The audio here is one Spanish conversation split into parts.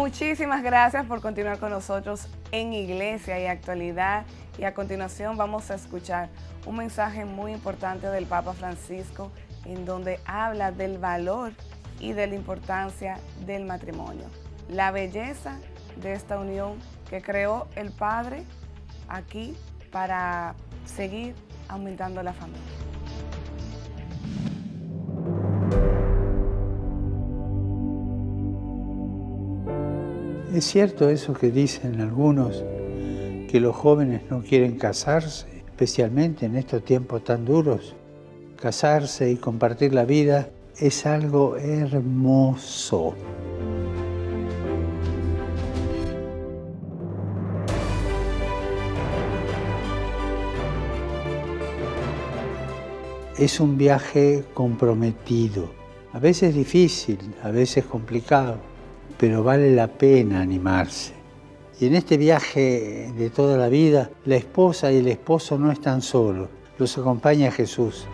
Muchísimas gracias por continuar con nosotros en Iglesia y Actualidad. Y a continuación vamos a escuchar un mensaje muy importante del Papa Francisco en donde habla del valor y de la importancia del matrimonio, la belleza de esta unión que creó el Padre aquí para seguir aumentando la familia. Es cierto eso que dicen algunos, que los jóvenes no quieren casarse, especialmente en estos tiempos tan duros. Casarse y compartir la vida es algo hermoso. Es un viaje comprometido, a veces difícil, a veces complicado, pero vale la pena animarse. Y en este viaje de toda la vida, la esposa y el esposo no están solos, los acompaña Jesús.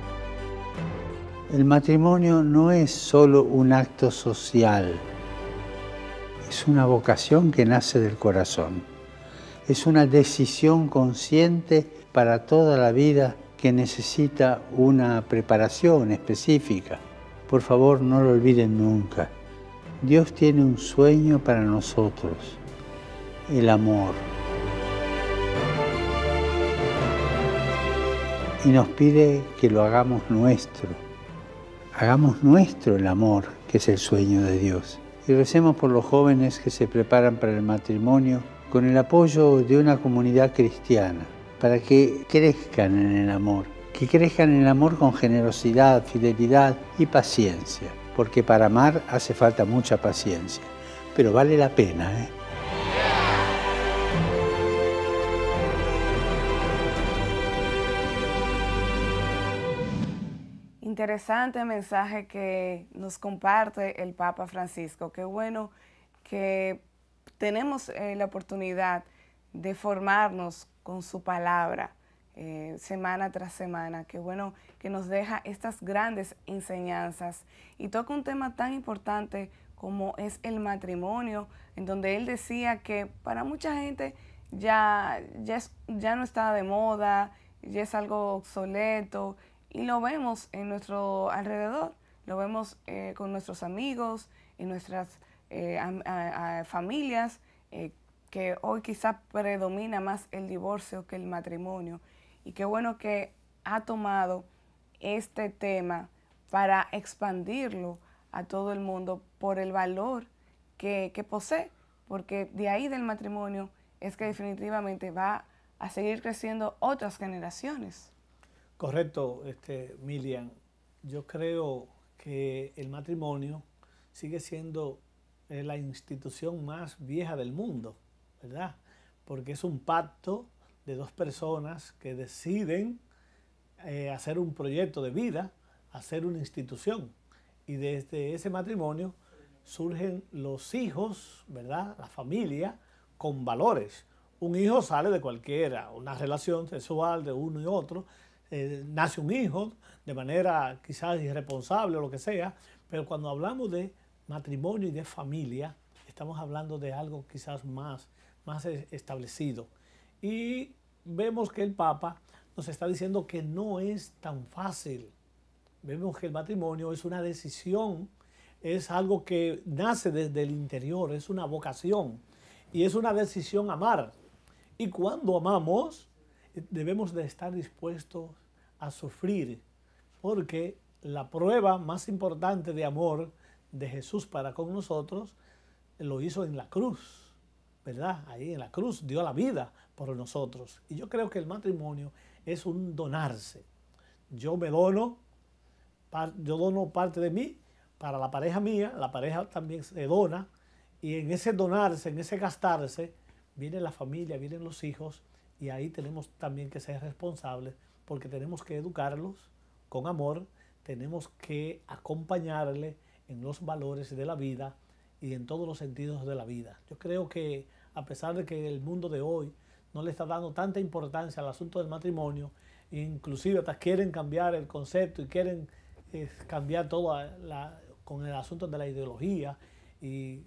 El matrimonio no es solo un acto social, es una vocación que nace del corazón. Es una decisión consciente para toda la vida que necesita una preparación específica. Por favor, no lo olviden nunca. Dios tiene un sueño para nosotros, el amor. Y nos pide que lo hagamos nuestro. Hagamos nuestro el amor, que es el sueño de Dios. Y recemos por los jóvenes que se preparan para el matrimonio con el apoyo de una comunidad cristiana, para que crezcan en el amor, que crezcan en el amor con generosidad, fidelidad y paciencia porque para amar hace falta mucha paciencia, pero vale la pena. ¿eh? Interesante mensaje que nos comparte el Papa Francisco. Qué bueno que tenemos eh, la oportunidad de formarnos con su palabra, eh, semana tras semana, que bueno, que nos deja estas grandes enseñanzas y toca un tema tan importante como es el matrimonio, en donde él decía que para mucha gente ya, ya, ya no está de moda, ya es algo obsoleto y lo vemos en nuestro alrededor, lo vemos eh, con nuestros amigos, en nuestras eh, familias, que hoy quizá predomina más el divorcio que el matrimonio. Y qué bueno que ha tomado este tema para expandirlo a todo el mundo por el valor que, posee, porque de ahí del matrimonio es que definitivamente va a seguir creciendo otras generaciones. Correcto, este, Milian. Yo creo que el matrimonio sigue siendo eh, la institución más vieja del mundo, ¿verdad? Porque es un pacto de dos personas que deciden eh, hacer un proyecto de vida, hacer una institución. Y desde ese matrimonio surgen los hijos, ¿verdad? La familia con valores. Un hijo sale de cualquiera, una relación sexual de uno y otro. Eh, nace un hijo de manera quizás irresponsable o lo que sea, pero cuando hablamos de matrimonio y de familia, estamos hablando de algo quizás más, más establecido. Y vemos que el Papa nos está diciendo que no es tan fácil. Vemos que el matrimonio es una decisión, es algo que nace desde el interior, es una vocación y es una decisión amar. Y cuando amamos, debemos de estar dispuestos a sufrir, porque la prueba más importante de amor de Jesús para con nosotros lo hizo en la cruz ¿verdad? Ahí en la cruz dio la vida por nosotros. Y yo creo que el matrimonio es un donarse. Yo me dono, yo dono parte de mí para la pareja mía, la pareja también se dona, y en ese donarse, en ese gastarse, viene la familia, vienen los hijos, y ahí tenemos también que ser responsables, porque tenemos que educarlos con amor, tenemos que acompañarle en los valores de la vida, y en todos los sentidos de la vida. Yo creo que a pesar de que el mundo de hoy no le está dando tanta importancia al asunto del matrimonio, inclusive hasta quieren cambiar el concepto y quieren eh, cambiar todo con el asunto de la ideología y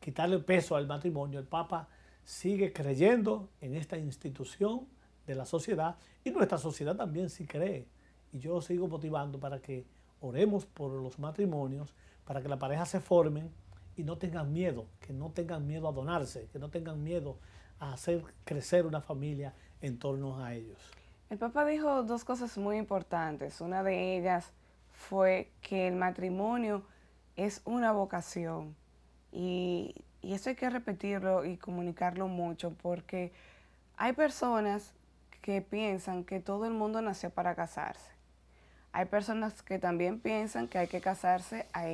quitarle peso al matrimonio, el Papa sigue creyendo en esta institución de la sociedad y nuestra sociedad también sí cree. Y yo sigo motivando para que oremos por los matrimonios, para que la pareja se formen y no tengan miedo, que no tengan miedo a donarse, que no tengan miedo a hacer crecer una familia en torno a ellos. El Papa dijo dos cosas muy importantes. Una de ellas fue que el matrimonio es una vocación y, eso hay que repetirlo y comunicarlo mucho porque hay personas que piensan que todo el mundo nació para casarse. Hay personas que también piensan que hay que casarse a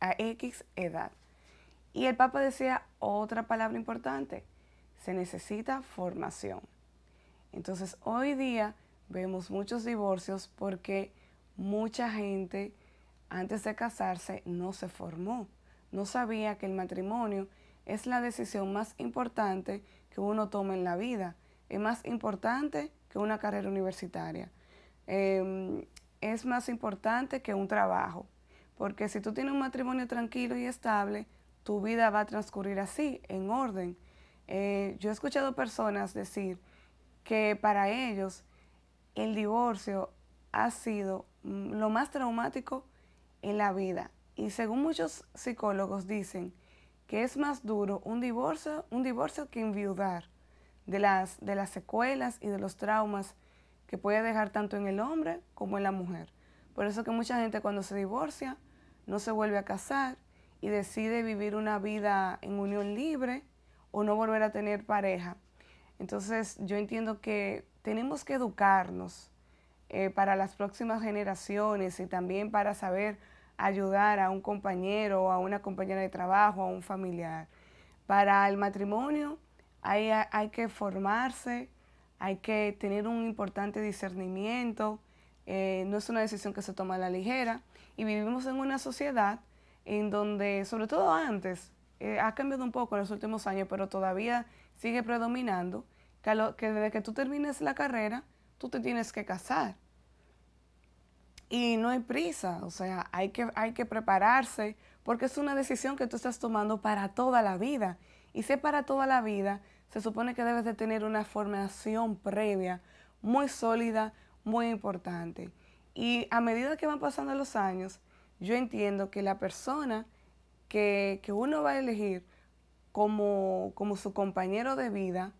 a X edad. Y el Papa decía otra palabra importante, se necesita formación. Entonces hoy día vemos muchos divorcios porque mucha gente antes de casarse no se formó, no sabía que el matrimonio es la decisión más importante que uno toma en la vida, es más importante que una carrera universitaria, em, es más importante que un trabajo, porque si tú tienes un matrimonio tranquilo y estable, tu vida va a transcurrir así, en orden. Eh, yo he escuchado personas decir que para ellos el divorcio ha sido mm, lo más traumático en la vida. Y según muchos psicólogos dicen que es más duro un divorcio, un divorcio que enviudar de las, de las secuelas y de los traumas que puede dejar tanto en el hombre como en la mujer. Por eso que mucha gente cuando se divorcia no se vuelve a casar, y decide vivir una vida en unión libre o no volver a tener pareja. Entonces yo entiendo que tenemos que educarnos eh, para las próximas generaciones y también para saber ayudar a un compañero, o a una compañera de trabajo, a un familiar. Para el matrimonio hay, que formarse, hay que tener un importante discernimiento, eh, no es una decisión que se toma a la ligera y vivimos en una sociedad en donde, sobre todo antes, eh, ha cambiado un poco en los últimos años, pero todavía sigue predominando, que, desde que tú termines la carrera, tú te tienes que casar. Y no hay prisa, o sea, hay que, hay que prepararse, porque es una decisión que tú estás tomando para toda la vida. Y si para toda la vida, se supone que debes de tener una formación previa muy sólida, muy importante. Y a medida que van pasando los años, yo entiendo que la persona que, uno va a elegir como, como su compañero de vida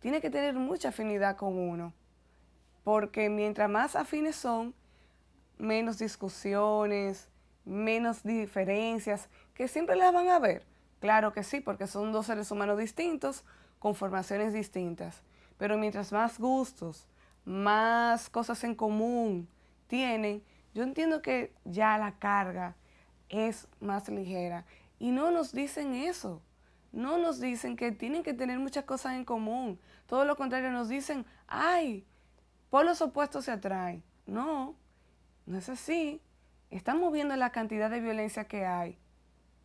tiene que tener mucha afinidad con uno, porque mientras más afines son, menos discusiones, menos diferencias, que siempre las van a ver, Claro que sí, porque son dos seres humanos distintos, con formaciones distintas. Pero mientras más gustos, más cosas en común tienen, yo entiendo que ya la carga es más ligera y no nos dicen eso. No nos dicen que tienen que tener muchas cosas en común. Todo lo contrario, nos dicen, ay, por los opuestos se atraen. No, no es así. Estamos viendo la cantidad de violencia que hay.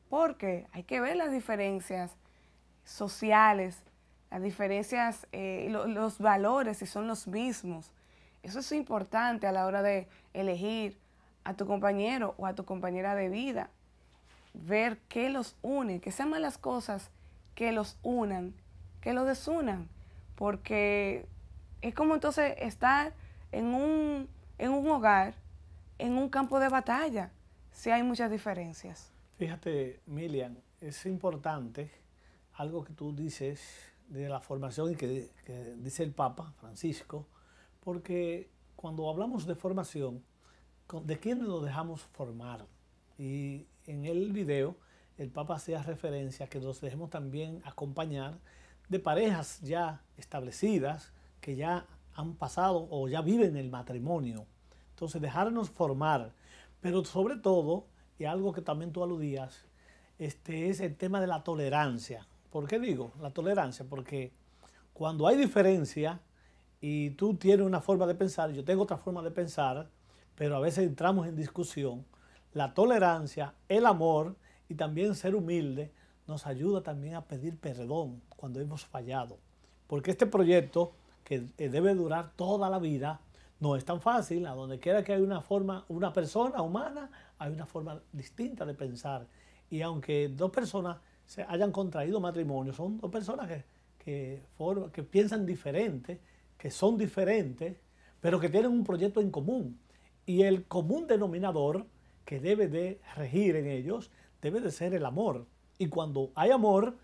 Porque hay que ver las diferencias sociales, las diferencias, eh, los valores, si son los mismos. Eso es importante a la hora de elegir a tu compañero o a tu compañera de vida. Ver qué los une, que sean las cosas que los unan, que los desunan. Porque es como entonces estar en un, hogar, en un campo de batalla, si hay muchas diferencias. Fíjate, Milian, es importante algo que tú dices de la formación y que dice el Papa Francisco, porque cuando hablamos de formación, ¿de quién nos dejamos formar? Y en el video el Papa hacía referencia a que nos dejemos también acompañar de parejas ya establecidas, que ya han pasado o ya viven el matrimonio. Entonces dejarnos formar, pero sobre todo, y algo que también tú aludías, este es el tema de la tolerancia. ¿Por qué digo la tolerancia? Porque cuando hay diferencia, y tú tienes una forma de pensar, yo tengo otra forma de pensar, pero a veces entramos en discusión. La tolerancia, el amor y también ser humilde nos ayuda también a pedir perdón cuando hemos fallado. Porque este proyecto, que eh, debe durar toda la vida, no es tan fácil. A donde quiera que hay una forma, una persona humana, hay una forma distinta de pensar. Y aunque dos personas se hayan contraído matrimonio, son dos personas que, que piensan diferente que son diferentes, pero que tienen un proyecto en común. Y el común denominador que debe de regir en ellos debe de ser el amor. Y cuando hay amor,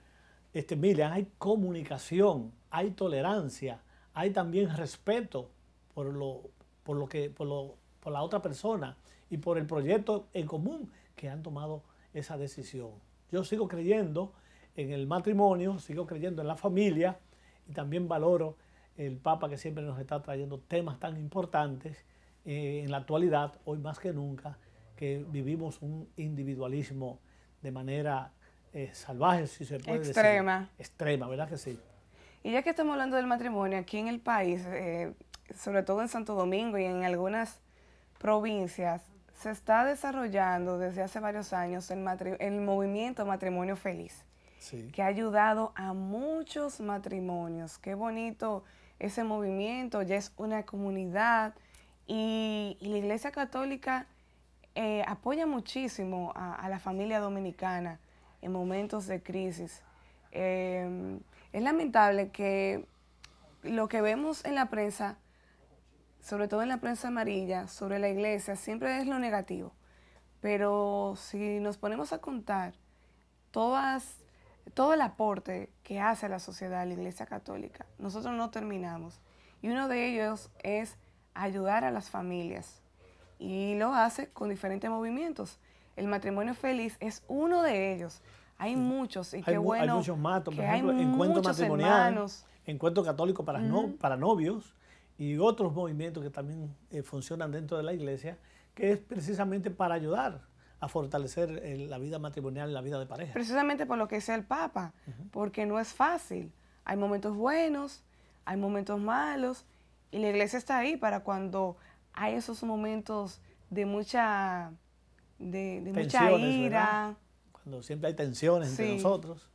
este, hay comunicación, hay tolerancia, hay también respeto por lo, por lo que, por, por la otra persona y por el proyecto en común que han tomado esa decisión. Yo sigo creyendo en el matrimonio, sigo creyendo en la familia y también valoro el Papa que siempre nos está trayendo temas tan importantes eh, en la actualidad, hoy más que nunca, que vivimos un individualismo de manera eh, salvaje, si se puede decir. Extrema. Extrema, ¿verdad que sí? Y ya que estamos hablando del matrimonio, aquí en el país, eh, sobre todo en Santo Domingo y en algunas provincias, se está desarrollando desde hace varios años el, el movimiento Matrimonio Feliz, sí. que ha ayudado a muchos matrimonios. Qué bonito ese movimiento, ya es una comunidad y, la Iglesia Católica eh, apoya muchísimo a, la familia dominicana en momentos de crisis. Em, es lamentable que lo que vemos en la prensa, sobre todo en la prensa amarilla, sobre la iglesia, siempre es lo negativo. Pero si nos ponemos a contar todas todo el aporte que hace la sociedad, la Iglesia Católica, nosotros no terminamos. Y uno de ellos es ayudar a las familias. Y lo hace con diferentes movimientos. El matrimonio feliz es uno de ellos. Hay muchos y hay, qué bueno. Hay muchos más, por ejemplo, encuentro matrimonial, encuentro católico para, novios y otros movimientos que también eh, funcionan dentro de la iglesia, que es precisamente para ayudar a fortalecer eh, la vida matrimonial la vida de pareja. Precisamente por lo que es el Papa, porque no es fácil. Hay momentos buenos, hay momentos malos, y la iglesia está ahí para cuando hay esos momentos de mucha, de, mucha ira. Cuando siempre hay tensiones entre nosotros.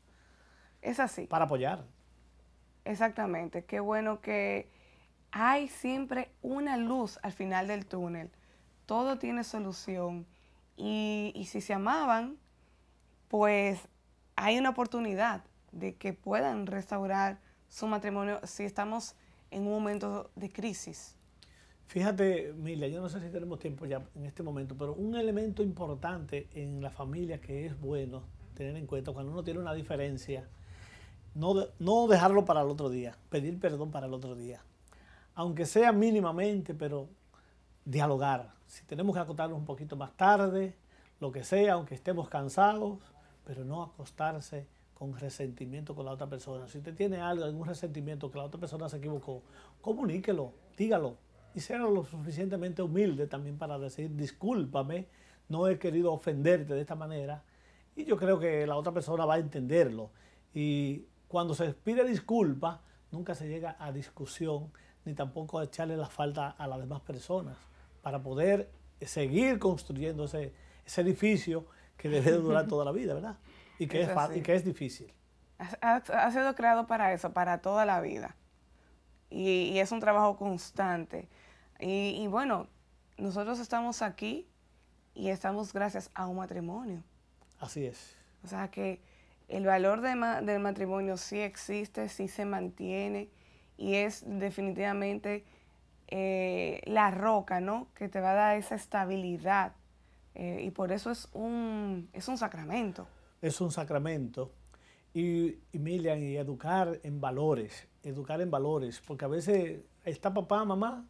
Es así. Para apoyar. Exactamente. Qué bueno que hay siempre una luz al final del túnel. Todo tiene solución y, si se amaban, pues hay una oportunidad de que puedan restaurar su matrimonio si estamos en un momento de crisis. Fíjate, Mila, yo no sé si tenemos tiempo ya en este momento, pero un elemento importante en la familia que es bueno tener en cuenta cuando uno tiene una diferencia, no, no dejarlo para el otro día, pedir perdón para el otro día, aunque sea mínimamente, pero dialogar. Si tenemos que acostarnos un poquito más tarde, lo que sea, aunque estemos cansados, pero no acostarse con resentimiento con la otra persona. Si usted tiene algo, algún resentimiento que la otra persona se equivocó, comuníquelo, dígalo y sea lo suficientemente humilde también para decir, discúlpame, no he querido ofenderte de esta manera. Y yo creo que la otra persona va a entenderlo. Y cuando se pide disculpa, nunca se llega a discusión ni tampoco a echarle la falta a las demás personas para poder seguir construyendo ese, edificio que debe durar toda la vida, ¿verdad? Y que, es, que es difícil. Ha, sido creado para eso, para toda la vida. Y, es un trabajo constante. Y, bueno, nosotros estamos aquí y estamos gracias a un matrimonio. Así es. O sea que el valor del matrimonio sí existe, sí se mantiene y es definitivamente eh, la roca, ¿no? Que te va a dar esa estabilidad. Eh, y por eso es un, es un sacramento. Es un sacramento. Y, y y educar en valores, educar en valores, porque a veces está papá, mamá,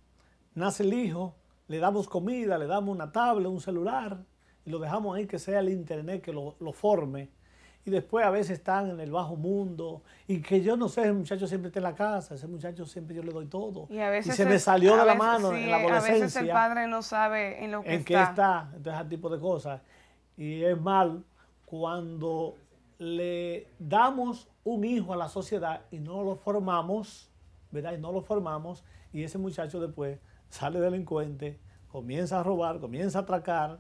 nace el hijo, le damos comida, le damos una tablet, un celular, y lo dejamos ahí que sea el internet que lo, lo forme, y después a veces están en el bajo mundo y que yo no sé, ese muchacho siempre está en la casa, ese muchacho siempre yo le doy todo. Y, se me salió de la mano en la adolescencia. A veces el padre no sabe en lo que está. En qué está, entonces ese tipo de cosas. Y es mal cuando le damos un hijo a la sociedad y no lo formamos, ¿verdad? Y no lo formamos y ese muchacho después sale delincuente, comienza a robar, comienza a atracar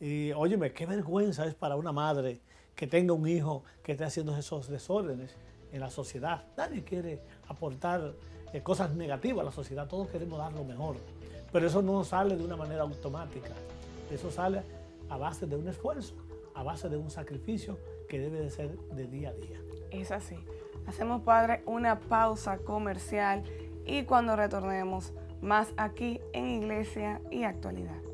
y óyeme, qué vergüenza es para una madre que tenga un hijo que esté haciendo esos desórdenes en la sociedad. Nadie quiere aportar eh, cosas negativas a la sociedad, todos queremos dar lo mejor. Pero eso no sale de una manera automática, eso sale a base de un esfuerzo, a base de un sacrificio que debe de ser de día a día. Es así. Hacemos, Padre, una pausa comercial y cuando retornemos, más aquí en Iglesia y Actualidad.